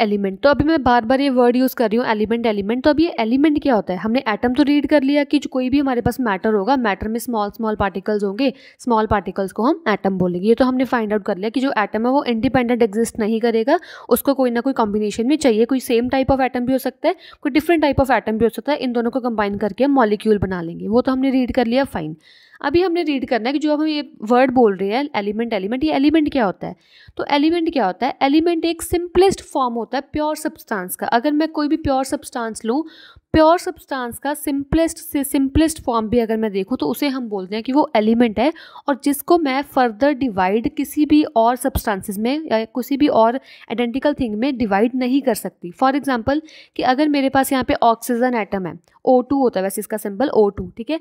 element तो अभी मैं बार बार ये वर्ड यूज़ कर रही हूँ एलिमेंट एलिमेंट तो अभी ये एलिमेंट क्या होता है हमने एटम तो रीड कर लिया कि जो कोई भी हमारे पास मैटर होगा मैटर में स्मॉल स्मॉल पार्टिकल्स होंगे स्मॉल पार्टिकल्स को हम एटम बोलेंगे ये तो हमने फाइंड आउट कर लिया कि जो एटम है वो इंडिपेंडेंट एग्जिस्ट नहीं करेगा उसको कोई ना कोई कॉम्बिनेशन में चाहिए कोई सेम टाइप ऑफ एटम भी हो सकता है कोई डिफरेंट टाइप ऑफ एटम भी हो सकता है इन दोनों को कंबाइन करके हम मॉलिक्यूल बना लेंगे वो तो हमने रीड कर लिया फाइन अभी हमने रीड करना है कि जो हम ये वर्ड बोल रहे हैं एलिमेंट एलिमेंट ये एलिमेंट क्या होता है तो एलिमेंट क्या होता है एलिमेंट एक सिंपलेस्ट फॉर्म होता है प्योर सब्सटेंस का अगर मैं कोई भी प्योर सब्सटेंस लूँ प्योर सब्सटेंस का सिंपलेस्ट से सिंपलेस्ट फॉर्म भी अगर मैं देखूँ तो उसे हम बोलते हैं कि वो एलिमेंट है और जिसको मैं फर्दर डिवाइड किसी भी और सब्सटेंसेस में या किसी भी और आइडेंटिकल थिंग में डिवाइड नहीं कर सकती फॉर एग्जांपल कि अगर मेरे पास यहाँ पे ऑक्सीजन एटम है ओ टू होता है वैसे इसका सिंबल ओ टू ठीक है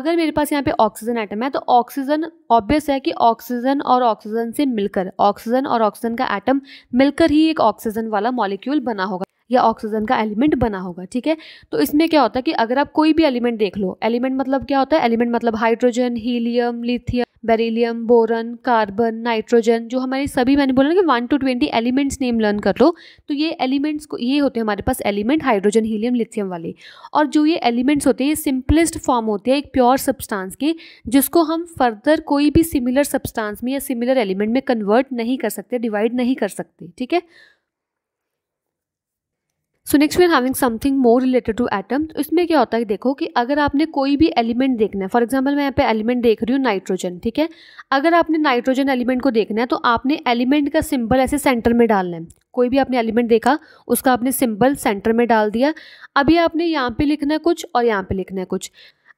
अगर मेरे पास यहाँ पे ऑक्सीजन एटम है तो ऑक्सीजन ऑब्वियस है कि ऑक्सीजन और ऑक्सीजन से मिलकर ऑक्सीजन और ऑक्सीजन का एटम मिलकर ही एक ऑक्सीजन वाला मॉलिक्यूल बना होगा या ऑक्सीजन का एलिमेंट बना होगा ठीक है तो इसमें क्या होता है कि अगर आप कोई भी एलिमेंट देख लो एलिमेंट मतलब क्या होता है एलिमेंट मतलब hydrogen helium lithium beryllium boron carbon nitrogen जो हमारे सभी मैंने बोला ना कि one to twenty elements name learn कर लो तो ये एलिमेंट्स को ये होते हैं हमारे पास एलिमेंट हाइड्रोजन हीलियम लिथियम वाले और जो ये एलिमेंट्स होते हैं ये सिंपलेस्ट फॉर्म होते हैं एक प्योर सब्सटांस के जिसको हम फर्दर कोई भी सिमिलर सब्सटांस में या सिमिलर एलिमेंट में कन्वर्ट नहीं कर सकते डिवाइड नहीं कर सकते ठीक है so next we having something more related to atom तो इसमें क्या होता है देखो कि अगर आपने कोई भी एलिमेंट देखना है फॉर एग्जाम्पल मैं यहाँ पे एलिमेंट देख रही हूँ नाइट्रोजन ठीक है अगर आपने नाइट्रोजन एलिमेंट को देखना है तो आपने एलिमेंट का सिंबल ऐसे सेंटर में डालना है कोई भी आपने एलिमेंट देखा उसका आपने सिंबल सेंटर में डाल दिया अभी आपने यहाँ पे लिखना है कुछ और यहाँ पे लिखना है कुछ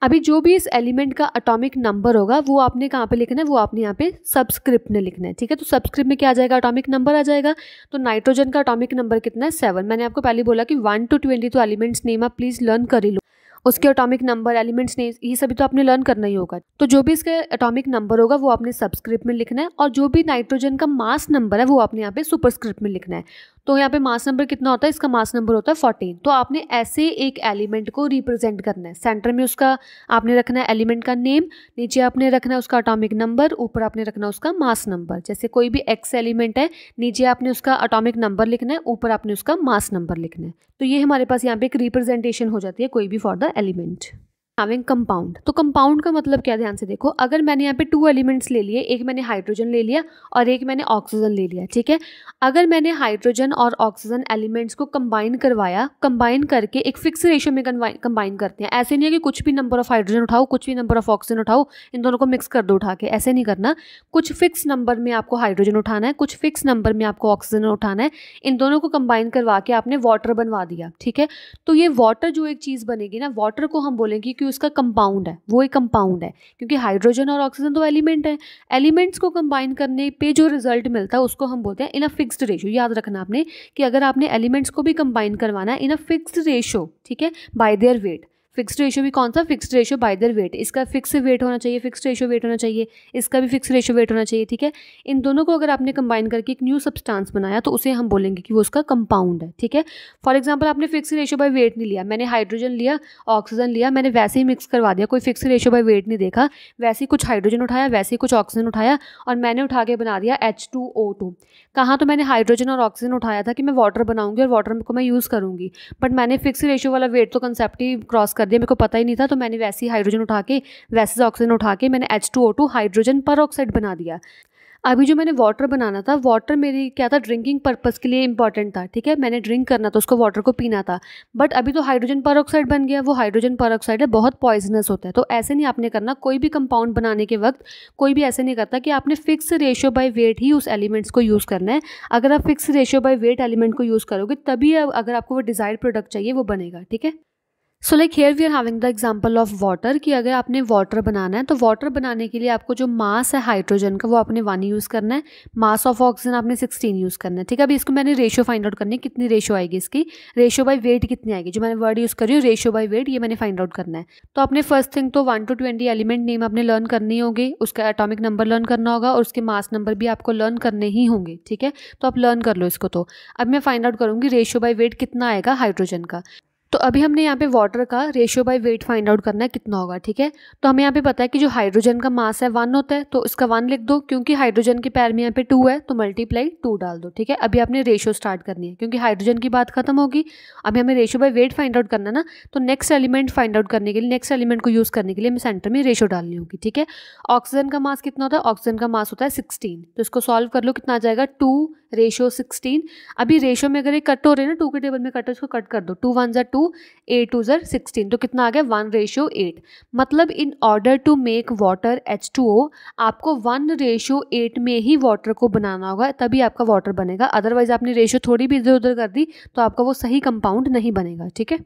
अभी जो भी इस एलिमेंट का अटोमिक नंबर होगा वो आपने कहाँ पे लिखना है वो आपने यहाँ पे सब्सक्रिप्ट में लिखना है ठीक है तो सब्सक्रिप्ट में क्या आ जाएगा अटोमिक नंबर आ जाएगा तो नाइट्रोजन का अटोमिक नंबर कितना है सेवन मैंने आपको पहले बोला कि वन टू ट्वेंटी तो एलिमेंट्स नेम आप प्लीज़ लर्न कर ही लो उसके अटोमिक नंबर एलिमेंट्स ने ये सभी तो आपने लर्न करना ही होगा तो जो भी इसका अटोमिक नंबर होगा वो आपने सब्सक्रिप्ट में लिखना है और जो भी नाइट्रोजन का मास नंबर है वो आपने यहाँ पे सुपरस्क्रिप्ट में लिखना है तो यहाँ पे मास नंबर कितना होता है इसका मास नंबर होता है फोर्टीन तो आपने ऐसे एक एलिमेंट को रिप्रेजेंट करना है सेंटर में उसका आपने रखना है एलिमेंट का नेम नीचे आपने रखना है उसका अटोमिक नंबर ऊपर आपने रखना है उसका मास नंबर जैसे कोई भी एक्स एलिमेंट है नीचे आपने उसका अटोमिक नंबर लिखना है ऊपर आपने उसका मास नंबर लिखना है तो ये हमारे पास यहाँ पे एक रिप्रेजेंटेशन हो जाती है कोई भी for the element having compound तो कंपाउंड का मतलब क्या ध्यान से देखो अगर मैंने यहाँ पे टू एलिमेंट्स ले लिए एक मैंने हाइड्रोजन ले लिया और एक मैंने ऑक्सीजन ले लिया ठीक है अगर मैंने हाइड्रोजन और ऑक्सीजन एलिमेंट्स को कंबाइन करवाया कंबाइन करके एक फिक्स रेशियो में कंबाइन करते हैं ऐसे नहीं है कि कुछ भी नंबर ऑफ हाइड्रोजन उठाओ कुछ भी नंबर ऑफ ऑक्सीजन उठाओ इन दोनों को मिक्स कर दो उठा के ऐसे नहीं करना कुछ फिक्स नंबर में आपको हाइड्रोजन उठाना है कुछ फिक्स नंबर में आपको ऑक्सीजन उठाना है इन दोनों को कंबाइन करवा के आपने वाटर बनवा दिया ठीक है तो ये वाटर जो एक चीज़ बनेगी ना वाटर को हम बोलेंगे उसका कंपाउंड है वो एक कंपाउंड है क्योंकि हाइड्रोजन और ऑक्सीजन तो एलिमेंट है एलिमेंट्स को कंबाइन करने पे जो रिजल्ट मिलता है उसको हम बोलते हैं इन अ फिक्स्ड रेशो याद रखना आपने कि अगर आपने एलिमेंट्स को भी कंबाइन करवाना है इन अ फिक्स्ड रेशो ठीक है by their weight fix ratio भी कौन सा fix ratio by their weight इसका फिक्स वेट होना चाहिए फिक्स रेशियो वेट होना चाहिए इसका भी फिक्स रेशियो वेट होना चाहिए ठीक है इन दोनों को अगर आपने कंबाइन करके एक न्यू सब्सटेंस बनाया तो उसे हम बोलेंगे कि वो उसका कंपाउंड है ठीक है फॉर एग्जाम्पल आपने फिक्स रेशियो बाय वेट नहीं लिया मैंने हाइड्रोजन लिया ऑक्सीजन लिया मैंने वैसे ही मिक्स करवा दिया कोई फिक्स रेशियो बाय वेट नहीं देखा वैसे ही कुछ हाइड्रोजन उठाया वैसे ही कुछ ऑक्सीजन उठाया और मैंने उठा के बना दिया एच टू ओ टू कहाँ तो मैंने हाइड्रोजन और ऑक्सीजन उठाया था कि मैं वाटर बनाऊंगी और वाटर को मैं यूज़ करूँगी बट मैंने फिक्स रेशियो वाला वेट तो कंसेप्ट ही क्रॉस कर दिया मेरे को पता ही नहीं था तो मैंने वैसे ही हाइड्रोजन उठा के वैसे ऑक्सीजन उठा के मैंने H two O two hydrogen peroxide बना दिया अभी जो मैंने वाटर बनाना था वाटर मेरी क्या था ड्रिंकिंग पर्पस के लिए इंपॉर्टेंट था ठीक है मैंने ड्रिंक करना था उसको वाटर को पीना था बट अभी तो हाइड्रोजन ऑक्साइड बन गया वो हाइड्रोजन ऑक्साइड है बहुत पॉइजनस होता है तो ऐसे नहीं आपने करना कोई भी कंपाउंड बनाने के वक्त कोई भी ऐसे नहीं करता कि आपने फिक्स रेशियो बाई वेट ही उस एलिमेंट्स को यूज़ करना है अगर आप fix ratio by weight element को यूज़ करोगे तभी अगर आपको वो डिज़ायर प्रोडक्ट चाहिए वो बनेगा ठीक है so like here we are having the example of water कि अगर आपने वाटर बनाना है तो वाटर बनाने के लिए आपको जो मास है हाइड्रोजन का वो आपने वन यूज़ करना है मास ऑफ ऑक्सीजन आपने सिक्सटीन यूज़ करना है ठीक है अभी इसको मैंने रेशो फाइंड आउट करनी है कितनी रेशो आएगी इसकी रेशो बाई वेट कितनी आएगी जो मैंने वर्ड यूज़ करी हूँ रेशो बाई वेट ये मैंने फाइंड आउट करना है तो आपने फर्स्ट थिंग तो one to twenty element name आपने लर्न करनी होगी उसका एटॉमिक नंबर लर्न करना होगा और उसके मास नंबर भी आपको लर्न करने ही होंगे ठीक है तो आप लर्न कर लो इसको तो अब मैं फाइंड आउट करूँगी रेशो बाई वेट कितना आएगा हाइड्रोजन का तो अभी हमने यहाँ पे वाटर का ratio by weight find out करना है कितना होगा ठीक है तो हमें यहाँ पे पता है कि जो हाइड्रोजन का मास है वन होता है तो इसका वन लिख दो क्योंकि हाइड्रोजन के पैर में यहाँ पे टू है तो मल्टीप्लाई टू डाल दो ठीक है अभी आपने रेशियो स्टार्ट करनी है क्योंकि हाइड्रोजन की बात खत्म होगी अभी हमें ratio by weight find out करना ना तो नेक्स्ट एलिमेंट फाइंड आउट करने के लिए नेक्स्ट एलिमेंट को यूज़ करने के लिए हमें सेंटर में रेशियो डालनी होगी ठीक है ऑक्सीजन का मास कितना होता है ऑक्सीजन का मास होता है सिक्सटीन तो इसको सॉल्व कर लो कितना आ जाएगा टू रेशियो सिक्सटीन अभी रेशियो में अगर ये कट हो रहे हैं ना टू के टेबल में कट है इसको कट कर दो टू वन जै टू टू ए टू ज़र सिक्सटीन तो कितना आ गया वन रेशियो एट मतलब in order to make water H two O आपको वन रेशियो एट में ही वाटर को बनाना होगा तभी आपका वाटर बनेगा अदरवाइज़ आपने रेशियो थोड़ी भी इधर उधर कर दी तो आपका वो सही कंपाउंड नहीं बनेगा ठीक है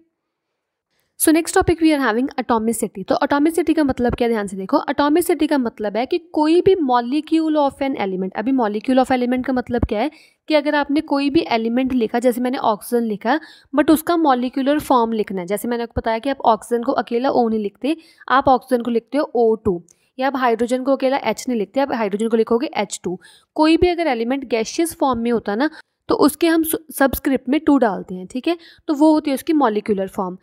so next topic we are having atomicity तो अटोमिसिटी का मतलब क्या ध्यान से देखो अटोमिसिटी का मतलब है कि कोई भी मॉलिक्यूल ऑफ एन एलिमेंट अभी मॉलिक्यूल ऑफ एलिमेंट का मतलब क्या है कि अगर आपने कोई भी एलिमेंट लिखा जैसे मैंने ऑक्सीजन लिखा बट उसका मॉलिक्यूलर फॉर्म लिखना है जैसे मैंने आपको बताया कि आप ऑक्सीजन को अकेला ओ नहीं लिखते आप ऑक्सीजन को लिखते हो ओ टू या आप हाइड्रोजन को अकेला एच नहीं लिखते आप हाइड्रोजन को लिखोगे एच टू कोई भी अगर एलिमेंट गैशियस फॉर्म में होता ना तो उसके हम सबस्क्रिप्ट में टू डालते हैं ठीक है तो वो होती है उसकी मॉलिक्यूलर फॉर्म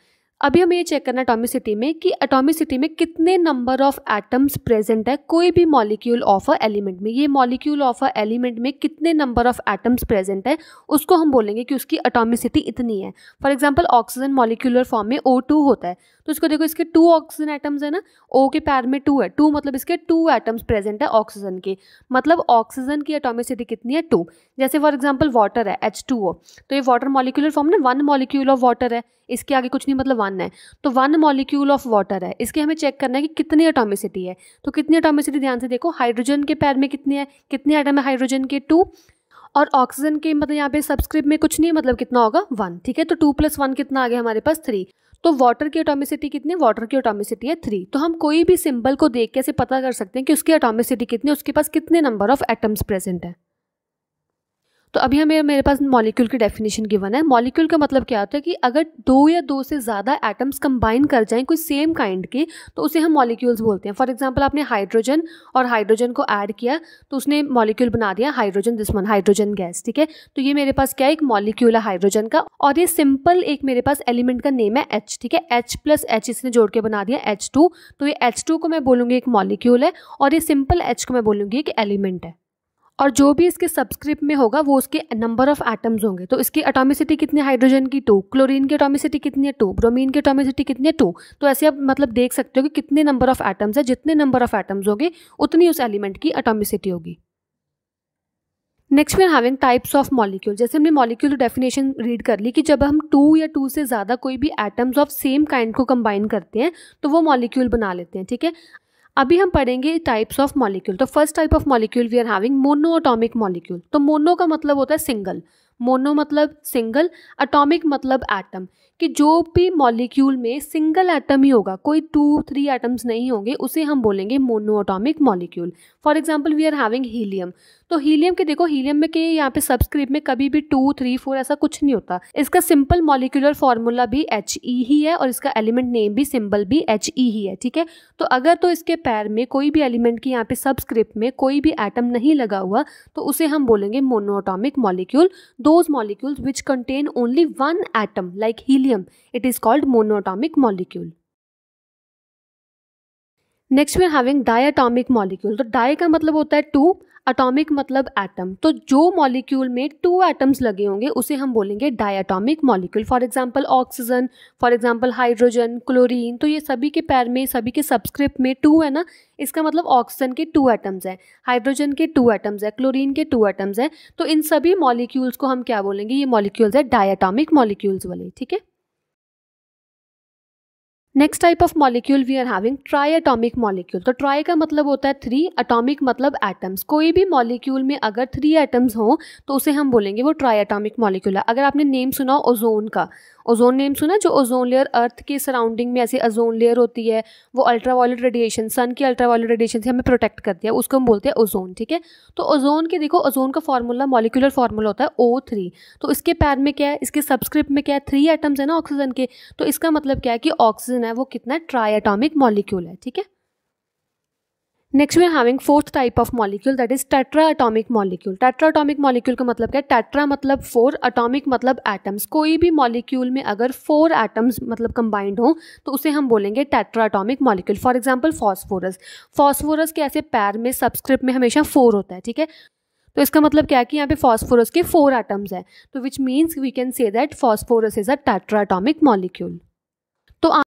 अभी हमें ये चेक करना अटोमिसिटी में कि अटोमिसिटी में कितने नंबर ऑफ एटम्स प्रेजेंट है कोई भी मॉलिक्यूल ऑफ अ एलिमेंट में ये मॉलिक्यूल ऑफ अ एलिमेंट में कितने नंबर ऑफ एटम्स प्रेजेंट है उसको हम बोलेंगे कि उसकी अटोमिसिटी इतनी है for example oxygen molecular form में ओ टू होता है तो इसको देखो इसके टू ऑक्सीजन एटम्स है ना ओ के पैर में टू है टू मतलब इसके टू एटम्स प्रेजेंट है ऑक्सीजन के मतलब ऑक्सीजन की अटोमिसिटी कितनी है टू जैसे फॉर एग्जाम्पल वाटर है एच टू तो ये वाटर मॉलिक्यूलर फॉर्म ना वन मॉलिक्यूल ऑफ वाटर है इसके आगे कुछ नहीं मतलब वन है तो वन मॉलिक्यूल ऑफ वाटर है इसके हमें चेक करना है कि कितनी एटोमिसिटी है तो कितनी एटोमिसिटी ध्यान से देखो हाइड्रोजन के पैर में कितनी है कितने आइटम है हाइड्रोजन के टू और ऑक्सीजन के मतलब यहाँ पे सब्सक्रिप्ट में कुछ नहीं मतलब कितना होगा वन ठीक है तो टू प्लस वन कितना आ गया हमारे पास थ्री तो वाटर की एटोमिसिटी कितनी वाटर की एटोमिसिटी है थ्री तो हम कोई भी सिंबल को देख के ऐसे पता कर सकते हैं कि उसकी एटोमिसिटी कितनी उसके पास कितने नंबर ऑफ एटम्स प्रेजेंट है तो अभी हमें मेरे पास मॉलिक्यूल की डेफिनेशन गिवन है मॉलिक्यूल का मतलब क्या होता है कि अगर दो या दो से ज़्यादा एटम्स कंबाइन कर जाएं कोई सेम काइंड के तो उसे हम मॉलिक्यूल्स बोलते हैं फॉर एग्जांपल आपने हाइड्रोजन और हाइड्रोजन को ऐड किया तो उसने मॉलिक्यूल बना दिया हाइड्रोजन वन हाइड्रोजन गैस ठीक है तो ये मेरे पास क्या एक मॉलिक्यूल है हाइड्रोजन का और ये सिंपल एक मेरे पास एलिमेंट का नेम है एच ठीक है एच प्लस एच इसने जोड़ के बना दिया एच टू तो ये एच टू को मैं बोलूँगी एक मॉलिक्यूल है और ये सिंपल एच को मैं बोलूँगी एक एलिमेंट है और जो भी इसके सब्सक्रिप्ट में होगा वो उसके नंबर ऑफ एटम्स होंगे तो इसकी अटोमिसिटी कितनी हाइड्रोजन की टू क्लोरीन की अटोमिसिटी कितनी है टू ब्रोमीन की अटोमिसिटी कितनी है टू तो ऐसे आप मतलब देख सकते हो कि कितने नंबर ऑफ एटम्स है जितने नंबर ऑफ एटम्स होंगे उतनी उस एलिमेंट की अटोमिसिटी होगी next we are having types of molecule जैसे हमने मॉलिक्यूल डेफिनेशन रीड कर ली कि जब हम टू या टू से ज़्यादा कोई भी एटम्स ऑफ सेम काइंड को कंबाइन करते हैं तो वो मॉलिक्यूल बना लेते हैं ठीक है अभी हम पढ़ेंगे टाइप्स ऑफ मॉलिक्यूल तो first type of molecule we are having mono atomic molecule तो मोनो का मतलब होता है सिंगल मोनो मतलब सिंगल एटॉमिक मतलब एटम कि जो भी मॉलिक्यूल में सिंगल एटम ही होगा कोई टू थ्री एटम्स नहीं होंगे उसे हम बोलेंगे mono atomic molecule for example we are having helium तो हीलियम के देखो हीलियम में के यहाँ पे सब्सक्रिप्ट में कभी भी टू थ्री फोर ऐसा कुछ नहीं होता इसका सिंपल मॉलिक्यूलर फॉर्मूला भी एच ई e ही है और इसका एलिमेंट नेम भी सिंपल भी एच ई e ही है ठीक है तो अगर तो इसके पैर में कोई भी एलिमेंट की यहाँ पे सब्सक्रिप्ट में कोई भी एटम नहीं लगा हुआ तो उसे हम बोलेंगे monatomic molecule those molecules which contain only one atom like helium it is called monatomic molecule next we having diatomic molecule तो डाय का मतलब होता है टू अटोमिक मतलब एटम तो जो मॉलिक्यूल में टू एटम्स लगे होंगे उसे हम बोलेंगे diatomic molecule for example oxygen for example hydrogen chlorine तो ये सभी के पैर में सभी के सब्सक्रिप्ट में टू है ना इसका मतलब ऑक्सीजन के टू एटम्स हैं हाइड्रोजन के टू एटम्स हैं क्लोरीन के टू एटम्स हैं तो इन सभी मॉलिक्यूल्स को हम क्या बोलेंगे ये मॉलिक्यूल्स है डायाटोमिक मॉलिक्यूल्स वाले ठीक है next type of molecule we are having tri atomic molecule तो ट्राई का मतलब होता है थ्री एटॉमिक मतलब एटम्स कोई भी मॉलिक्यूल में अगर थ्री एटम्स हो तो उसे हम बोलेंगे वो ट्राई एटॉमिक मॉलिक्यूल है अगर आपने नेम सुना ओजोन का ओजोन नेम सुना जो ओजोन लेयर अर्थ के सराउंडिंग में ऐसी ओजोन लेयर होती है वो अल्ट्रा रेडिएशन सन की अल्ट्रा रेडिएशन से हमें प्रोटेक्ट करती है उसको हम बोलते हैं ओजोन ठीक है तो ओजोन के देखो ओजोन का फॉर्मूला मॉलिकुलर फार्मूला होता है ओ थ्री तो इसके पैर में क्या है इसके सब्सक्रिप्ट में क्या है थ्री एटम्स है ना ऑक्सीजन के तो इसका मतलब क्या है कि ऑक्सीजन है वो कितना ट्राई एटॉमिक मॉलिक्यूल है ठीक है next we are having fourth type of molecule that is tetra atomic molecule tetra atomic molecule का मतलब क्या है टेट्रा मतलब फोर अटोमिक मतलब एटम्स कोई भी मॉलिक्यूल में अगर फोर एटम्स मतलब कंबाइंड हो तो उसे हम बोलेंगे tetra atomic molecule for example phosphorus phosphorus के ऐसे पैर में सब्सक्रिप्ट में हमेशा फोर होता है ठीक है तो इसका मतलब क्या है कि यहाँ पे फॉस्फोरस के फोर एटम्स हैं तो which means we can say that phosphorus is a tetra atomic molecule तो